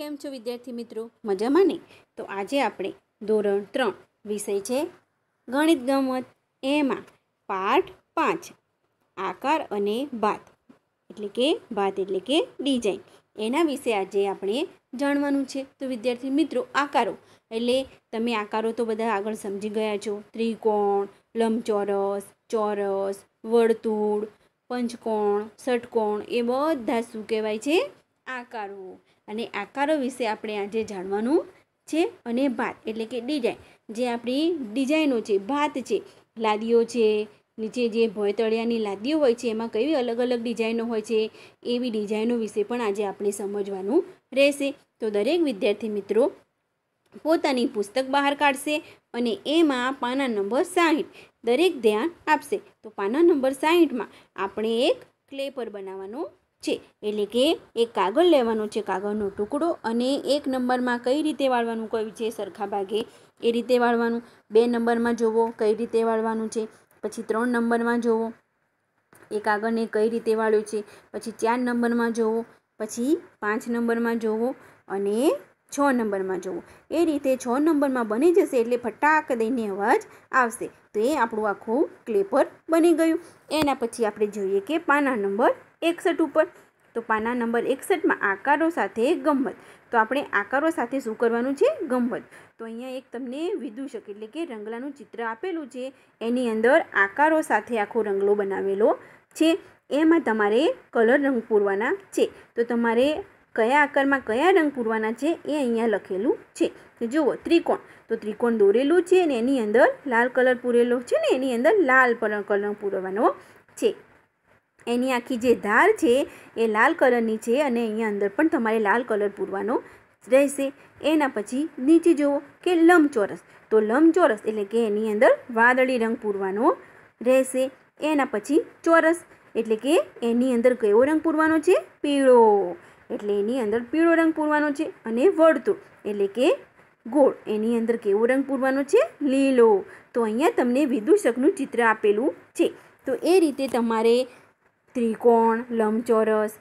કેમ છો વિદ્યાર્થી મિત્રો મજામાં ને તો આજે આપણે ધોરણ ત્રણ વિષય છે ગણિત ગમત એમાં પાઠ પાંચ આકાર અને ભાત એટલે કે ભાત એટલે કે ડિઝાઇન એના વિશે આજે આપણે જાણવાનું છે તો વિદ્યાર્થી મિત્રો આકારો એટલે તમે આકારો તો બધા આગળ સમજી ગયા છો ત્રિકોણ લંબચોરસ ચોરસ વર્તુળ પંચકોણ ષટકોણ એ બધા શું કહેવાય છે આકારો અને આકારો વિશે આપણે આજે જાણવાનું છે અને ભાત એટલે કે ડિઝાઇન જે આપણી ડિઝાઇનો છે ભાત છે લાદીઓ છે નીચે જે ભોયતળિયાની લાદીઓ હોય છે એમાં કેવી અલગ અલગ ડિઝાઇનો હોય છે એવી ડિઝાઇનો વિશે પણ આજે આપણે સમજવાનું રહેશે તો દરેક વિદ્યાર્થી મિત્રો પોતાની પુસ્તક બહાર કાઢશે અને એમાં પાના નંબર સાહીઠ દરેક ધ્યાન આપશે તો પાના નંબર સાહીઠમાં આપણે એક ક્લે પર બનાવવાનું છે એટલે કે એક કાગળ લેવાનો છે કાગળનો ટુકડો અને એક નંબરમાં કઈ રીતે વાળવાનું કોઈ છે સરખા ભાગે એ રીતે વાળવાનું બે નંબરમાં જોવો કઈ રીતે વાળવાનું છે પછી ત્રણ નંબરમાં જોવો એ કાગળને કઈ રીતે વાળ્યું છે પછી ચાર નંબરમાં જોવો પછી પાંચ નંબરમાં જોવો અને છ નંબરમાં જોવો એ રીતે છ નંબરમાં બની જશે એટલે ફટાક દઈને અવાજ આવશે તો એ આપણું આખું ક્લેપર બની ગયું એના પછી આપણે જોઈએ કે પાના નંબર એકસઠ ઉપર તો પાના નંબર એકસઠમાં આકારો સાથે ગમ્મત તો આપણે આકારો સાથે શું કરવાનું છે ગમત તો અહીંયા એક તમને વિદૂષક એટલે કે રંગલાનું ચિત્ર આપેલું છે એની અંદર આકારો સાથે આખો રંગલો બનાવેલો છે એમાં તમારે કલર રંગ પૂરવાના છે તો તમારે કયા આકારમાં કયા રંગ પૂરવાના છે એ અહીંયા લખેલું છે તો જુઓ ત્રિકોણ તો ત્રિકોણ દોરેલું છે અને એની અંદર લાલ કલર પૂરેલો છે ને એની અંદર લાલ કલર પૂરવાનો છે એની આખી જે ધાર છે એ લાલ કલરની છે અને અહીંયા અંદર પણ તમારે લાલ કલર પૂરવાનો રહેશે એના પછી નીચે જુઓ કે લંબચોરસ તો લંબચોરસ એટલે કે એની અંદર વાદળી રંગ પૂરવાનો રહેશે એના પછી ચોરસ એટલે કે એની અંદર કયો રંગ પૂરવાનો છે પીળો એટલે એની અંદર પીળો રંગ પૂરવાનો છે અને વર્તુળ એટલે કે ગોળ એની અંદર કેવો રંગ પૂરવાનો છે લીલો તો અહીંયા તમને વિદૂષકનું ચિત્ર આપેલું છે તો એ રીતે તમારે ત્રિકોણ લંબચોરસ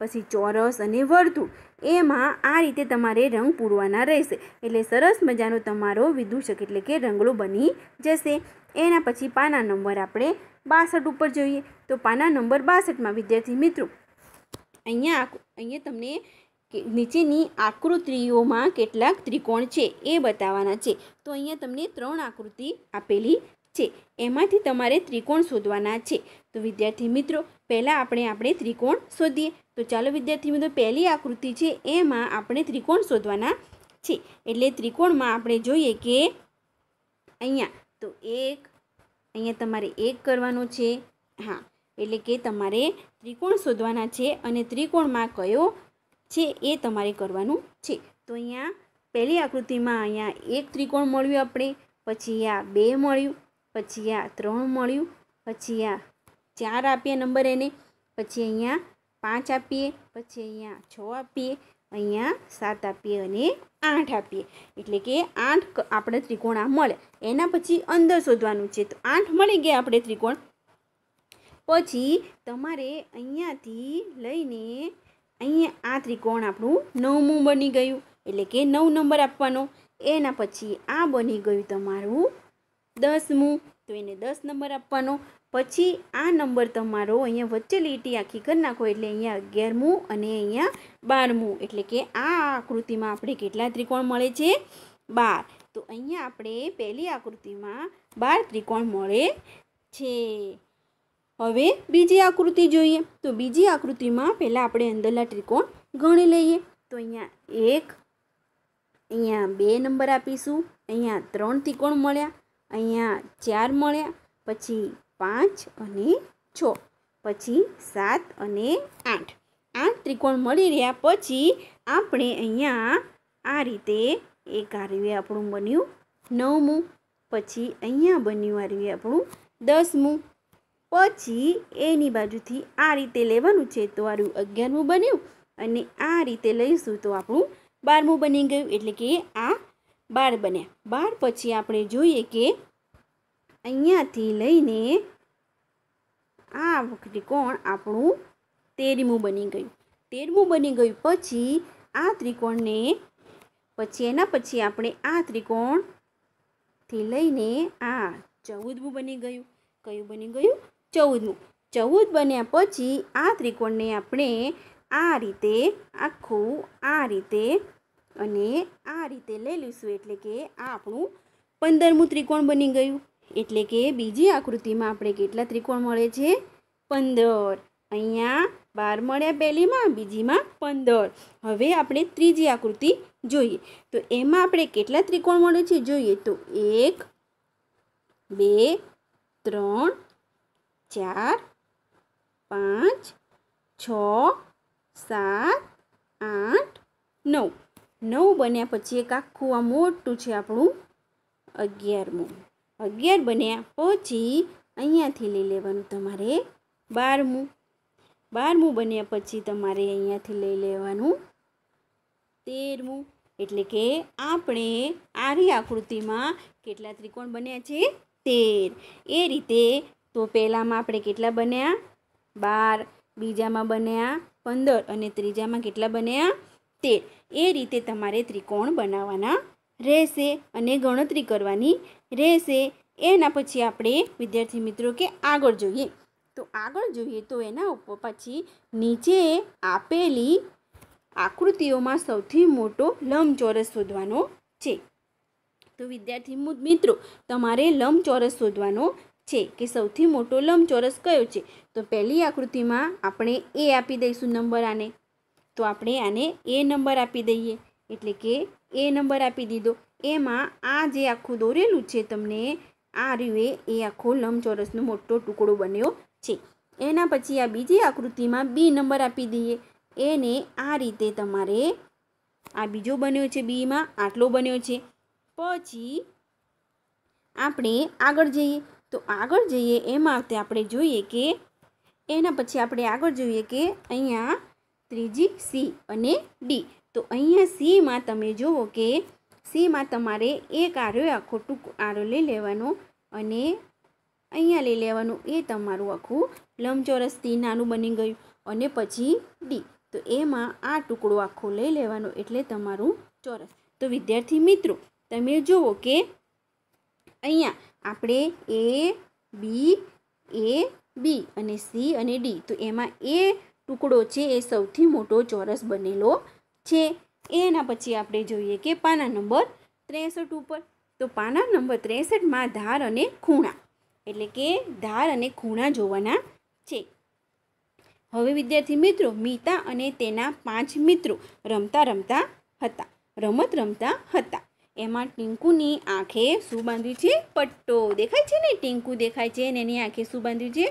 પછી ચોરસ અને વર્તુળ એમાં આ રીતે તમારે રંગ પૂરવાના રહેશે એટલે સરસ મજાનો તમારો વિદૂષક એટલે કે રંગલો બની જશે એના પછી પાના નંબર આપણે બાસઠ ઉપર જોઈએ તો પાના નંબર બાસઠમાં વિદ્યાર્થી મિત્રો અહીંયા અહીંયા તમને નીચેની આકૃતિઓમાં કેટલાક ત્રિકોણ છે એ બતાવવાના છે તો અહીંયા તમને ત્રણ આકૃતિ આપેલી છે એમાંથી તમારે ત્રિકોણ શોધવાના છે તો વિદ્યાર્થી મિત્રો પહેલાં આપણે આપણે ત્રિકોણ શોધીએ તો ચાલો વિદ્યાર્થી મિત્રો પહેલી આકૃતિ છે એમાં આપણે ત્રિકોણ શોધવાના છે એટલે ત્રિકોણમાં આપણે જોઈએ કે અહીંયા તો એક અહીંયા તમારે એક કરવાનો છે હા એટલે કે તમારે ત્રિકોણ શોધવાના છે અને ત્રિકોણમાં કયો છે એ તમારે કરવાનું છે તો અહીંયા પહેલી આકૃતિમાં અહીંયા એક ત્રિકોણ મળ્યું આપણે પછી આ બે મળ્યું પછી આ ત્રણ મળ્યું પછી આ ચાર આપીએ નંબર એને પછી અહીંયા પાંચ આપીએ પછી અહીંયા છ આપીએ અહીંયા સાત આપીએ અને આઠ આપીએ એટલે કે આઠ આપણે ત્રિકોણ આ મળે એના પછી અંદર શોધવાનું છે તો આઠ મળી ગયા આપણે ત્રિકોણ પછી તમારે અહીંયાથી લઈને અહીંયા આ ત્રિકોણ આપણું નવમું બની ગયું એટલે કે નવ નંબર આપવાનો એના પછી આ બની ગયું તમારું દસમું તો એને દસ નંબર આપવાનો પછી આ નંબર તમારો અહીંયા વચ્ચે લીટી આખી કરી નાખો એટલે અહીંયા અગિયારમું અને અહીંયા બારમું એટલે કે આ આકૃતિમાં આપણે કેટલા ત્રિકોણ મળે છે બાર તો અહીંયા આપણે પહેલી આકૃતિમાં બાર ત્રિકોણ મળે છે હવે બીજી આકૃતિ જોઈએ તો બીજી આકૃતિમાં પહેલાં આપણે અંદરના ત્રિકોણ ગણી લઈએ તો અહીંયા એક અહીંયા બે નંબર આપીશું અહીંયા ત્રણ ત્રિકોણ મળ્યા અહીંયા ચાર મળ્યા પછી પાંચ અને છ પછી સાત અને આઠ આઠ ત્રિકોણ મળી રહ્યા પછી આપણે અહીંયા આ રીતે એક આરવી આપણું બન્યું નવમું પછી અહીંયા બન્યું આરવી આપણું દસમું પછી એની બાજુથી આ રીતે લેવાનું છે તો આરું અગિયારમું બન્યું અને આ રીતે લઈશું તો આપણું બારમું બની ગયું એટલે કે આ બાર બન્યા બાર પછી આપણે જોઈએ કે અહીંયાથી લઈને આ ત્રિકોણ આપણું તેરમું બની ગયું તેરમું બની ગયું પછી આ ત્રિકોણને પછી એના પછી આપણે આ ત્રિકોણથી લઈને આ ચૌદમું બની ગયું કયું બની ગયું ચૌદમું ચૌદ બન્યા પછી આ ત્રિકોણને આપણે આ રીતે આખું આ રીતે અને આ રીતે લઈ લઈશું એટલે કે આ આપણું પંદરમું ત્રિકોણ બની ગયું એટલે કે બીજી આકૃતિમાં આપણે કેટલા ત્રિકોણ મળે છે પંદર અહીંયા બાર મળ્યા પહેલીમાં બીજીમાં પંદર હવે આપણે ત્રીજી આકૃતિ જોઈએ તો એમાં આપણે કેટલા ત્રિકોણ મળે છે જોઈએ તો એક બે ત્રણ ચાર પાંચ છ સાત આઠ નવ નવ બન્યા પછી એક આખું આ મોટું છે આપણું અગિયારમું અગિયાર બન્યા પછી અહીંયાથી લઈ લેવાનું તમારે બારમું બારમું બન્યા પછી તમારે અહીંયાથી લઈ લેવાનું તેરમું એટલે કે આપણે આરી આકૃતિમાં કેટલા ત્રિકોણ બન્યા છે તેર એ રીતે તો પહેલાંમાં આપણે કેટલા બન્યા બાર બીજામાં બન્યા પંદર અને ત્રીજામાં કેટલા બન્યા તેર એ રીતે તમારે ત્રિકોણ બનાવવાના રહેશે અને ગણતરી કરવાની રહેશે એના પછી આપણે વિદ્યાર્થી મિત્રો કે આગળ જોઈએ તો આગળ જોઈએ તો એના ઉપર પછી નીચે આપેલી આકૃતિઓમાં સૌથી મોટો લંબચોરસ શોધવાનો છે તો વિદ્યાર્થી મિત્રો તમારે લંબચોરસ શોધવાનો છે કે સૌથી મોટો લંબચોરસ કયો છે તો પહેલી આકૃતિમાં આપણે એ આપી દઈશું નંબર આને તો આપણે આને એ નંબર આપી દઈએ એટલે કે એ નંબર આપી દીધો એમાં આ જે આખું દોરેલું છે તમને આ રહ્યું એ આખો લંબચોરસનો મોટો ટુકડો બન્યો છે એના પછી આ બીજી આકૃતિમાં બી નંબર આપી દઈએ એને આ રીતે તમારે આ બીજો બન્યો છે બીમાં આટલો બન્યો છે પછી આપણે આગળ જઈએ તો આગળ જઈએ એમાં આપણે જોઈએ કે એના પછી આપણે આગળ જોઈએ કે અહીંયા ત્રીજી સી અને ડી તો અહીંયા સીમાં તમે જુઓ કે સીમાં તમારે એક આર્યો આખો ટૂંક આરો લઈ લેવાનો અને અહીંયા લઈ લેવાનું એ તમારું આખું લંબચોરસથી નાનું બની ગયું અને પછી ડી તો એમાં આ ટુકડો આખો લઈ લેવાનો એટલે તમારું ચોરસ તો વિદ્યાર્થી મિત્રો તમે જુઓ કે અહીંયા આપણે એ બી એ બી અને સી અને ડી તો એમાં એ ટુકડો છે એ સૌથી મોટો ચોરસ બનેલો છે એના પછી આપણે જોઈએ કે પાના નંબર ત્રેસઠ ઉપર તો પાના નંબર ત્રેસઠમાં ધાર અને ખૂણા એટલે કે ધાર અને ખૂણા જોવાના છે હવે વિદ્યાર્થી મિત્રો મીતા અને તેના પાંચ મિત્રો રમતા રમતા હતા રમત રમતા હતા એમાં ટીંકુની આંખે શું બાંધ્યું છે પટ્ટો દેખાય છે ને ટીંકુ દેખાય છે ને એની આંખે શું બાંધ્યું છે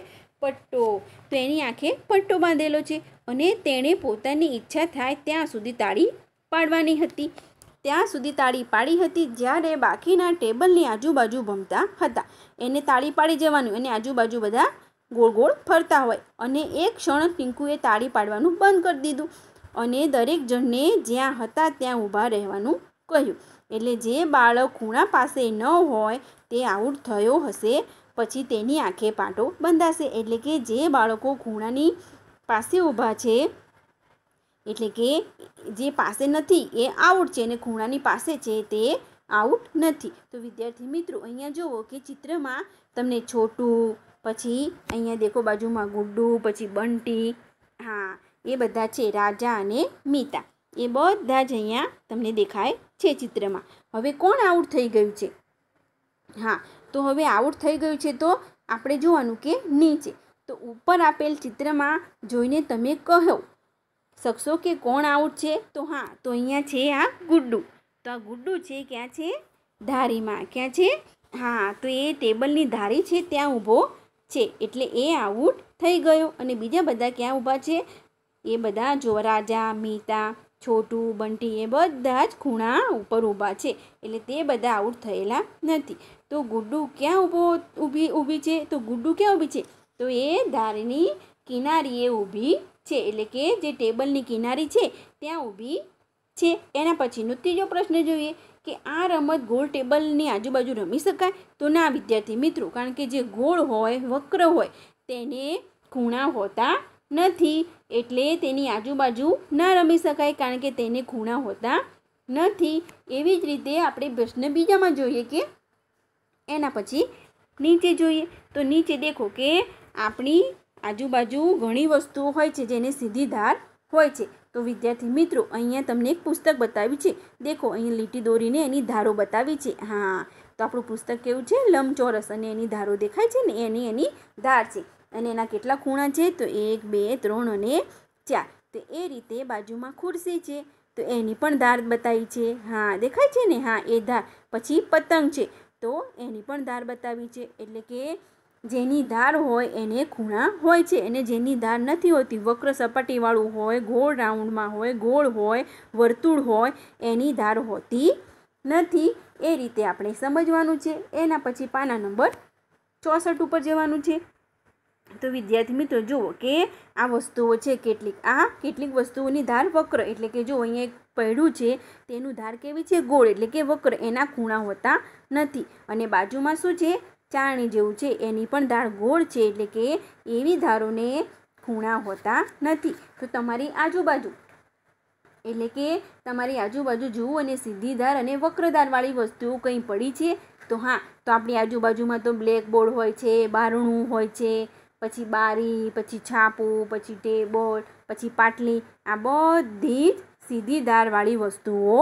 પટ્ટો તો એની આંખે પટ્ટો બાંધેલો છે અને તેણે પોતાની ઈચ્છા થાય ત્યાં સુધી તાળી પાડવાની હતી ત્યાં સુધી તાળી પાડી હતી જ્યારે બાકીના ટેબલની આજુબાજુ ભમતા હતા એને તાળી પાડી જવાનું અને આજુબાજુ બધા ગોળ ગોળ ફરતા હોય અને એક ક્ષણ ટીંકુએ તાળી પાડવાનું બંધ કરી દીધું અને દરેક જણને જ્યાં હતા ત્યાં ઊભા રહેવાનું કહ્યું એટલે જે બાળક ખૂણા પાસે ન હોય તે આઉટ થયો હશે પછી તેની આંખે પાટો બંધાશે એટલે કે જે બાળકો ખૂણાની પાસે ઊભા છે એટલે કે જે પાસે નથી એ આઉટ છે અને ખૂણાની પાસે છે તે આઉટ નથી તો વિદ્યાર્થી મિત્રો અહીંયા જુઓ કે ચિત્રમાં તમને છોટું પછી અહીંયા દેખો બાજુમાં ગુડ્ડુ પછી બંટી હા એ બધા છે રાજા અને મીતા એ બધા જ અહીંયા તમને દેખાય છે ચિત્રમાં હવે કોણ આઉટ થઈ ગયું છે હા તો હવે આઉટ થઈ ગયું છે તો આપણે જોવાનું કે નીચે તો ઉપર આપેલ ચિત્રમાં જોઈને તમે કહો શકશો કે કોણ આઉટ છે તો હા તો અહીંયા છે આ ગુડ્ડુ તો આ ગુડ્ડુ છે ક્યાં છે ધારીમાં ક્યાં છે હા તો એ ટેબલની ધારી છે ત્યાં ઊભો છે એટલે એ આઉટ થઈ ગયો અને બીજા બધા ક્યાં ઊભા છે એ બધા જો રાજા મીતા છોટું બંટી એ બધા જ ખૂણા ઉપર ઊભા છે એટલે તે બધા આઉટ થયેલા નથી તો ગુડ્ડુ ક્યાં ઊભો ઊભી ઊભી છે તો ગુડ્ડુ ક્યાં ઊભી છે તો એ ધારની કિનારીએ ઊભી છે એટલે કે જે ટેબલની કિનારી છે ત્યાં ઊભી છે એના પછીનો ત્રીજો પ્રશ્ન જોઈએ કે આ રમત ગોળ ટેબલની આજુબાજુ રમી શકાય તો ના વિદ્યાર્થી મિત્રો કારણ કે જે ગોળ હોય વક્ર હોય તેને ખૂણા હોતા નથી એટલે તેની આજુબાજુ ના રમી શકાય કારણ કે તેને ખૂણા હોતા નથી એવી જ રીતે આપણે પ્રશ્ન બીજામાં જોઈએ કે એના પછી નીચે જોઈએ તો નીચે દેખો કે આપણી આજુબાજુ ઘણી વસ્તુઓ હોય છે જેને સીધી ધાર હોય છે તો વિદ્યાર્થી મિત્રો અહીંયા તમને એક પુસ્તક બતાવ્યું છે દેખો અહીં લીટી દોરીને એની ધારો બતાવી છે હા તો આપણું પુસ્તક કેવું છે લંબચોરસ અને એની ધારો દેખાય છે ને એની એની ધાર છે અને એના કેટલા ખૂણા છે તો એક બે ત્રણ અને ચાર તો એ રીતે બાજુમાં ખુરશી છે તો એની પણ ધાર બતાવી છે હા દેખાય છે ને હા એ ધાર પછી પતંગ છે તો એની પણ ધાર બતાવી છે એટલે કે જેની ધાર હોય એને ખૂણા હોય છે અને જેની ધાર નથી હોતી વક્ર સપાટીવાળું હોય ગોળ રાઉન્ડમાં હોય ગોળ હોય વર્તુળ હોય એની ધાર હોતી નથી એ રીતે આપણે સમજવાનું છે એના પછી પાના નંબર ચોસઠ ઉપર જવાનું છે તો વિદ્યાર્થી મિત્રો જુઓ કે આ વસ્તુઓ છે કેટલીક આ કેટલીક વસ્તુઓની ધાર વક્ર એટલે કે જો અહીંયા એક પૈડું છે તેનું ધાર કેવી છે ગોળ એટલે કે વક્ર એના ખૂણા હોતા નથી અને બાજુમાં શું છે ચારણી જેવું છે એની પણ ધાર ગોળ છે એટલે કે એવી ધારોને ખૂણા હોતા નથી તો તમારી આજુબાજુ એટલે કે તમારી આજુબાજુ જુઓ અને સીધી ધાર અને વક્રધારવાળી વસ્તુઓ કંઈ પડી છે તો હા તો આપણી આજુબાજુમાં તો બ્લેક બોર્ડ હોય છે બારણું હોય છે પછી બારી પછી છાપું પછી ટેબલ પછી પાટલી આ બધી જ સીધી ધારવાળી વસ્તુઓ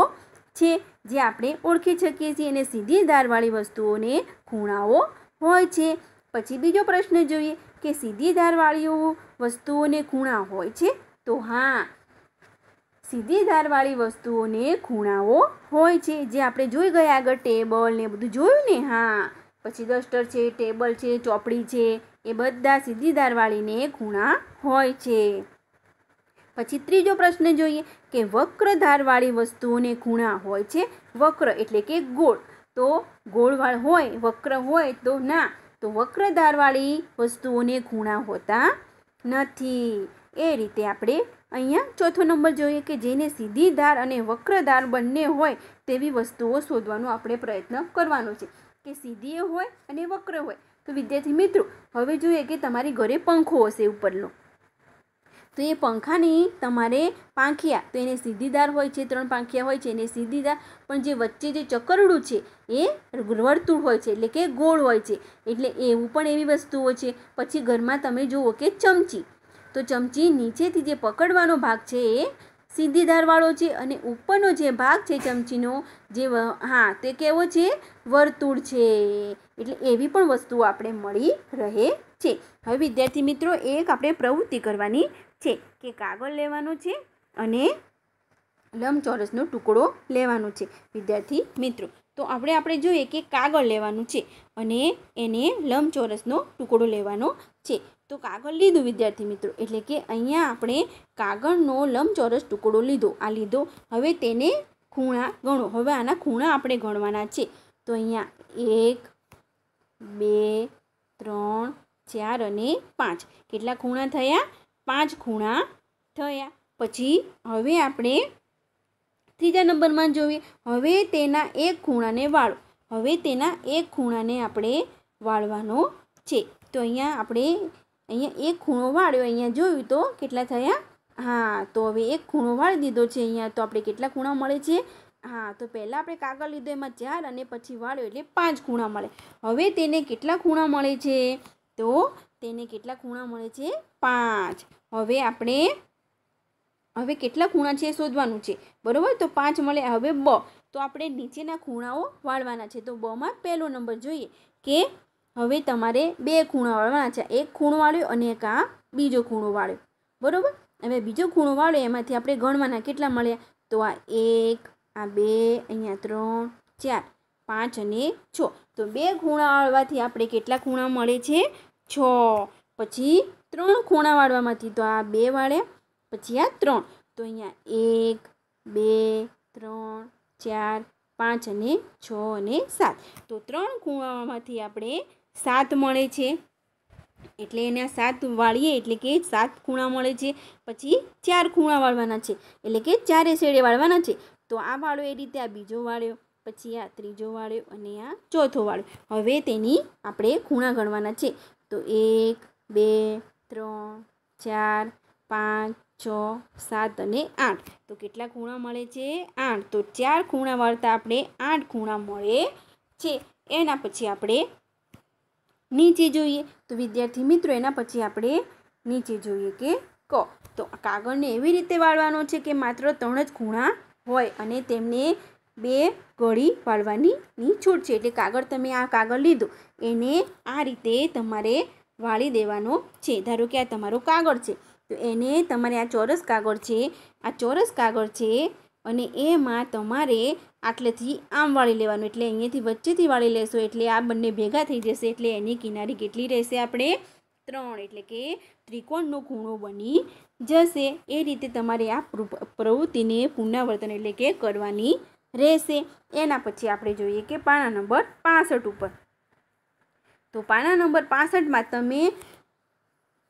છે જે આપણે ઓળખી શકીએ છીએ અને સીધી ધારવાળી વસ્તુઓને ખૂણાઓ હોય છે પછી બીજો પ્રશ્ન જોઈએ કે સીધી ધારવાળી વસ્તુઓને ખૂણા હોય છે તો હા સીધી ધારવાળી વસ્તુઓને ખૂણાઓ હોય છે જે આપણે જોઈ ગયા આગળ ટેબલ ને બધું જોયું ને હા પછી ડસ્ટર છે ટેબલ છે ચોપડી છે એ બધા સીધી ધારવાળીને ખૂણા હોય છે પછી ત્રીજો પ્રશ્ન જોઈએ કે વક્ર ધારવાળી વસ્તુઓને ખૂણા હોય છે વક્ર એટલે કે ગોળ તો ગોળવાળ હોય વક્ર હોય તો ના તો વક્ર ધારવાળી વસ્તુઓને ખૂણા હોતા નથી એ રીતે આપણે અહીંયા ચોથો નંબર જોઈએ કે જેને સીધી ધાર અને વક્રધાર બંને હોય તેવી વસ્તુઓ શોધવાનો આપણે પ્રયત્ન કરવાનો છે કે સીધી હોય અને વક્ર હોય તો વિદ્યાર્થી મિત્રો હવે જોઈએ કે તમારી ઘરે પંખો હશે ઉપરનો તો એ પંખાની તમારે પાંખિયા તો એને સીધીદાર હોય છે ત્રણ પાંખિયા હોય છે એને સીધીદાર પણ જે વચ્ચે જે ચકરડું છે એ વર્તુળ હોય છે એટલે કે ગોળ હોય છે એટલે એવું પણ એવી વસ્તુઓ છે પછી ઘરમાં તમે જુઓ કે ચમચી તો ચમચી નીચેથી જે પકડવાનો ભાગ છે એ સીધીધારવાળો છે અને ઉપરનો જે ભાગ છે ચમચીનો જે હા તે કેવો છે વર્તુળ છે એટલે એવી પણ વસ્તુઓ આપણે મળી રહે છે હવે વિદ્યાર્થી મિત્રો એક આપણે પ્રવૃત્તિ કરવાની છે કે કાગળ લેવાનો છે અને લંબચોરસનો ટુકડો લેવાનો છે વિદ્યાર્થી મિત્રો તો આપણે આપણે જોઈએ કે કાગળ લેવાનું છે અને એને લંબચોરસનો ટુકડો લેવાનો છે તો કાગળ લીધું વિદ્યાર્થી મિત્રો એટલે કે અહીંયા આપણે કાગળનો લંબચોરસ ટુકડો લીધો આ લીધો હવે તેને ખૂણા ગણો હવે આના ખૂણા આપણે ગણવાના છે તો અહીંયા એક બે ત્રણ ચાર અને પાંચ કેટલા ખૂણા થયા પાંચ ખૂણા થયા પછી હવે આપણે ત્રીજા નંબરમાં જોઈએ હવે તેના એક ખૂણાને વાળો હવે તેના એક ખૂણાને આપણે વાળવાનો છે તો અહીંયા આપણે અહીંયા એક ખૂણો વાળ્યો અહીંયા જોયું તો કેટલા થયા હા તો હવે એક ખૂણો વાળી દીધો છે અહીંયા તો આપણે કેટલા ખૂણા મળે છે હા તો પહેલાં આપણે કાગળ લીધો એમાં ચાર અને પછી વાળ્યો એટલે પાંચ ખૂણા મળે હવે તેને કેટલા ખૂણા મળે છે તો તેને કેટલા ખૂણા મળે છે પાંચ હવે આપણે હવે કેટલા ખૂણા છે શોધવાનું છે બરાબર તો પાંચ મળે હવે બ તો આપણે નીચેના ખૂણાઓ વાળવાના છે તો બમાં પહેલો નંબર જોઈએ કે હવે તમારે બે ખૂણા વાળવાના છે એક ખૂણો વાળ્યો અને એક આ બીજો ખૂણો વાળ્યો બરાબર હવે બીજો ખૂણો વાળ્યો એમાંથી આપણે ગણવાના કેટલા મળ્યા તો આ એક આ બે અહીંયા ત્રણ ચાર પાંચ અને છ તો બે ખૂણા વાળવાથી આપણે કેટલા ખૂણા મળે છે છ પછી ત્રણ ખૂણા વાળવામાંથી તો આ બે વાળે પછી આ ત્રણ તો અહીંયા એક બે ત્રણ ચાર પાંચ અને છ અને સાત તો ત્રણ ખૂણામાંથી આપણે સાત મળે છે એટલે એના સાત વાળીએ એટલે કે સાત ખૂણા મળે છે પછી ચાર ખૂણા વાળવાના છે એટલે કે ચારે શેડે વાળવાના છે તો આ વાળો એ રીતે આ બીજો વાળ્યો પછી આ ત્રીજો વાળ્યો અને આ ચોથો વાળ્યો હવે તેની આપણે ખૂણા ગણવાના છે તો એક બે ત્રણ ચાર પાંચ છ સાત અને આઠ તો કેટલા ખૂણા મળે છે આઠ તો ચાર ખૂણા વાળતા આપણે આઠ ખૂણા મળે છે એના પછી આપણે નીચે જોઈએ તો વિદ્યાર્થી મિત્રો એના પછી આપણે નીચે જોઈએ કે ક તો કાગળને એવી રીતે વાળવાનો છે કે માત્ર ત્રણ જ ખૂણા હોય અને તેમને બે ઘડી વાળવાની છૂટ છે એટલે કાગળ તમે આ કાગળ લીધું એને આ રીતે તમારે વાળી દેવાનો છે ધારો કે આ તમારો કાગળ છે તો એને તમારે આ ચોરસ કાગળ છે આ ચોરસ કાગળ છે અને એમાં તમારે આટલેથી આમ વાળી લેવાનું એટલે અહીંયાથી વચ્ચેથી વાળી લેશો એટલે આ બંને ભેગા થઈ જશે એટલે એની કિનારી કેટલી રહેશે આપણે ત્રણ એટલે કે ત્રિકોણનો ખૂણો બની જશે એ રીતે તમારે આ પ્રવૃત્તિને પુનરાવર્તન એટલે કે કરવાની રહેશે એના પછી આપણે જોઈએ કે પાના નંબર પાસઠ ઉપર તો પાના નંબર પાસઠમાં તમે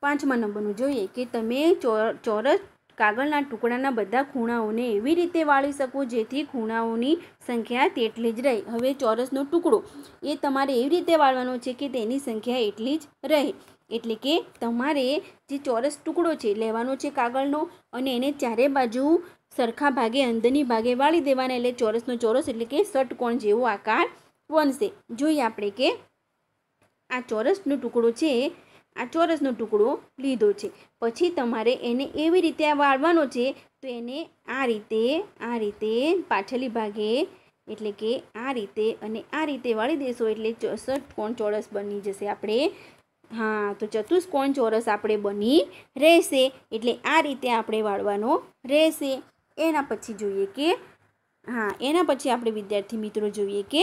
પાંચમા નંબરનું જોઈએ કે તમે ચોરસ કાગળના ટુકડાના બધા ખૂણાઓને એવી રીતે વાળી શકો જેથી ખૂણાઓની સંખ્યા તેટલી જ રહે હવે ચોરસનો ટુકડો એ તમારે એવી રીતે વાળવાનો છે કે તેની સંખ્યા એટલી જ રહે એટલે કે તમારે જે ચોરસ ટુકડો છે લેવાનો છે કાગળનો અને એને ચારે બાજુ સરખા ભાગે અંદરની ભાગે વાળી દેવાના એટલે ચોરસનો ચોરસ એટલે કે ષટકોણ જેવો આકાર બનશે જોઈએ આપણે કે આ ચોરસનો ટુકડો છે આ ચોરસનો ટુકડો લીધો છે પછી તમારે એને એવી રીતે વાળવાનો છે તો એને આ રીતે આ રીતે પાછળી ભાગે એટલે કે આ રીતે અને આ રીતે વાળી દેશો એટલે ષટકોણ ચોરસ બની જશે આપણે હા તો ચતુષ્કોણ ચોરસ આપણે બની રહેશે એટલે આ રીતે આપણે વાળવાનો રહેશે એના પછી જોઈએ કે હા એના પછી આપણે વિદ્યાર્થી મિત્રો જોઈએ કે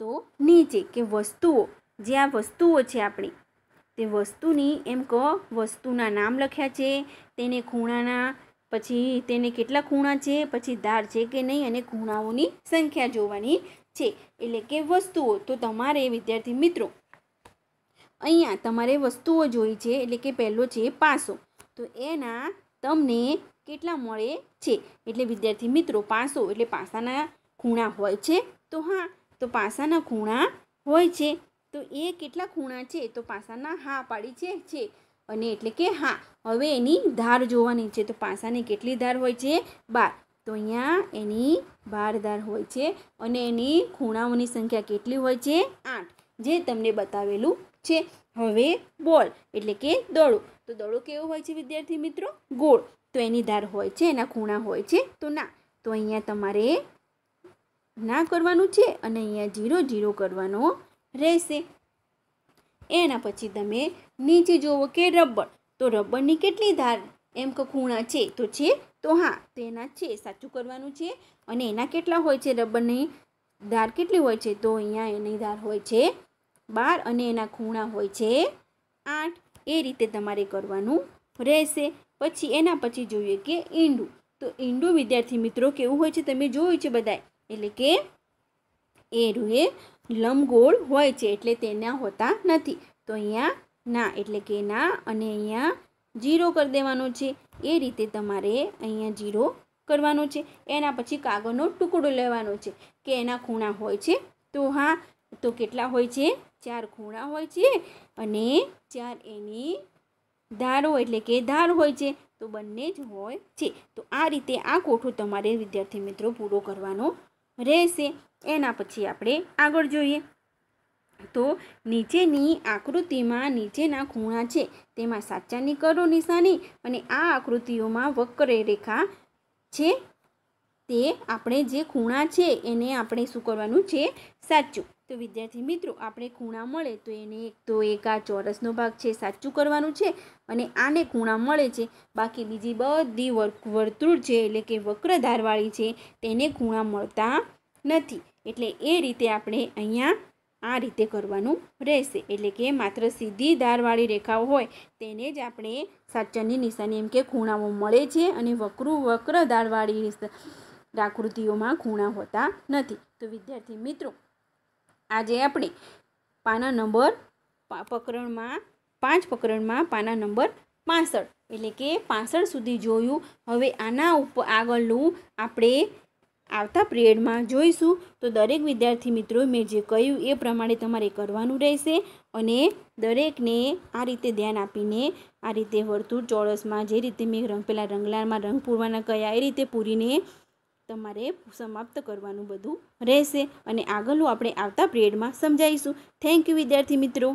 તો નીચે કે વસ્તુઓ જે આ વસ્તુઓ છે આપણી તે વસ્તુની એમ કહો વસ્તુના નામ લખ્યા છે તેને ખૂણાના પછી તેને કેટલા ખૂણા છે પછી ધાર છે કે નહીં અને ખૂણાઓની સંખ્યા જોવાની છે એટલે કે વસ્તુઓ તો તમારે વિદ્યાર્થી મિત્રો અહીંયા તમારે વસ્તુઓ જોઈ છે એટલે કે પહેલો છે પાસો તો એના તમને કેટલા મળે છે એટલે વિદ્યાર્થી મિત્રો પાસો એટલે પાસાના ખૂણા હોય છે તો હા તો પાસાના ખૂણા હોય છે તો એ કેટલા ખૂણા છે તો પાસાના હા પાડી છે છે અને એટલે કે હા હવે એની ધાર જોવાની છે તો પાસાની કેટલી ધાર હોય છે બાર તો અહીંયા એની બાર ધાર હોય છે અને એની ખૂણાઓની સંખ્યા કેટલી હોય છે આઠ જે તમને બતાવેલું છે હવે બોલ એટલે કે દોડું તો દોડું કેવું હોય છે વિદ્યાર્થી મિત્રો ગોળ તો એની ધાર હોય છે એના ખૂણા હોય છે તો ના તો અહીંયા તમારે ના કરવાનું છે અને અહીંયા જીરો જીરો કરવાનો રહેશે એના પછી તમે નીચે જુઓ કે રબર તો રબરની કેટલી ધાર એમ કે ખૂણા છે તો છે તો હા તો એના છે સાચું કરવાનું છે અને એના કેટલા હોય છે રબરની ધાર કેટલી હોય છે તો અહીંયા એની ધાર હોય છે બાર અને એના ખૂણા હોય છે આઠ એ રીતે તમારે કરવાનું રહેશે પછી એના પછી જોઈએ કે ઈંડું તો ઈંડું વિદ્યાર્થી મિત્રો કેવું હોય છે તમે જોયું છે બધા એટલે કે એ રૂએ લંબગોળ હોય છે એટલે તેના હોતા નથી તો અહીંયા ના એટલે કે ના અને અહીંયા જીરો કરી દેવાનો છે એ રીતે તમારે અહીંયા જીરો કરવાનો છે એના પછી કાગળનો ટુકડો લેવાનો છે કે એના ખૂણા હોય છે તો હા તો કેટલા હોય છે ચાર ખૂણા હોય છે અને ચાર એની ધારો એટલે કે ધાર હોય છે તો બંને જ હોય છે તો આ રીતે આ કોઠો તમારે વિદ્યાર્થી મિત્રો પૂરો કરવાનો રહેશે એના પછી આપણે આગળ જોઈએ તો નીચેની આકૃતિમાં નીચેના ખૂણા છે તેમાં સાચાની કરો નિશાની અને આ આકૃતિઓમાં વક્ર રેખા છે તે આપણે જે ખૂણા છે એને આપણે શું કરવાનું છે સાચું તો વિદ્યાર્થી મિત્રો આપણે ખૂણા મળે તો એને તો એક આ ચોરસનો ભાગ છે સાચું કરવાનું છે અને આને ખૂણા મળે છે બાકી બીજી બધી વર્તુળ છે એટલે કે વક્રધારવાળી છે તેને ખૂણા મળતા નથી એટલે એ રીતે આપણે અહીંયા આ રીતે કરવાનું રહેશે એટલે કે માત્ર સીધી ધારવાળી રેખાઓ હોય તેને જ આપણે સાચરની નિશાની એમ કે ખૂણાઓ મળે છે અને વક્રુ વક્ર ધારવાળી આકૃતિઓમાં ખૂણા હોતા નથી તો વિદ્યાર્થી મિત્રો આજે આપણે પાના નંબર પ્રકરણમાં પાંચ પ્રકરણમાં પાના નંબર પાસઠ એટલે કે પાસઠ સુધી જોયું હવે આના ઉપર આગળનું આપણે આવતા પિરિયડમાં જોઈશું તો દરેક વિદ્યાર્થી મિત્રો મેં જે કહ્યું એ પ્રમાણે તમારે કરવાનું રહેશે અને દરેકને આ રીતે ધ્યાન આપીને આ રીતે વર્તુળ ચોરસમાં જે રીતે મેં રંગ પહેલાં રંગલાળમાં રંગ પૂરવાના કયા એ રીતે પૂરીને તમારે સમાપ્ત કરવાનું બધું રહેશે અને આગળનું આપણે આવતા પીરિયડમાં સમજાવીશું થેન્ક યુ વિદ્યાર્થી મિત્રો